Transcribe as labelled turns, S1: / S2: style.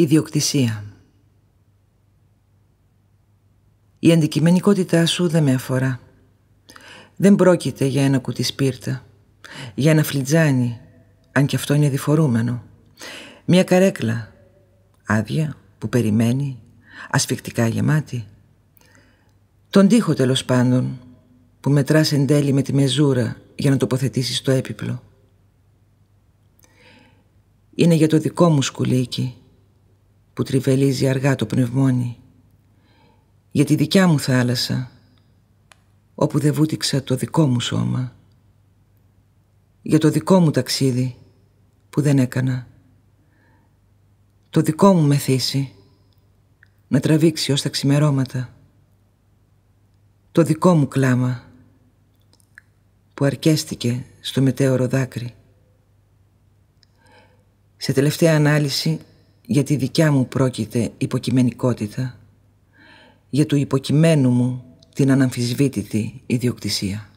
S1: Ιδιοκτησία Η αντικειμενικότητά σου δεν με αφορά. Δεν πρόκειται για ένα κουτί σπίρτα, για ένα φλιτζάνι, αν και αυτό είναι διφορούμενο. Μια καρέκλα, άδεια, που περιμένει, ασφικτικά γεμάτη. Τον τοίχο τέλος πάντων, που μετράς εν τέλει με τη μεζούρα για να τοποθετήσεις το έπιπλο. Είναι για το δικό μου σκουλίκι, που τριβελίζει αργά το πνευμόνι. Για τη δικιά μου θάλασσα, όπου δεν βούτυξα το δικό μου σώμα. Για το δικό μου ταξίδι που δεν έκανα. Το δικό μου μεθύσι να τραβήξει ως τα ξημερώματα. Το δικό μου κλάμα που αρκέστηκε στο μετέωρο δάκρυ. Σε τελευταία ανάλυση για τη δικιά μου πρόκειται υποκειμενικότητα, για του υποκειμένου μου την αναμφισβήτητη ιδιοκτησία.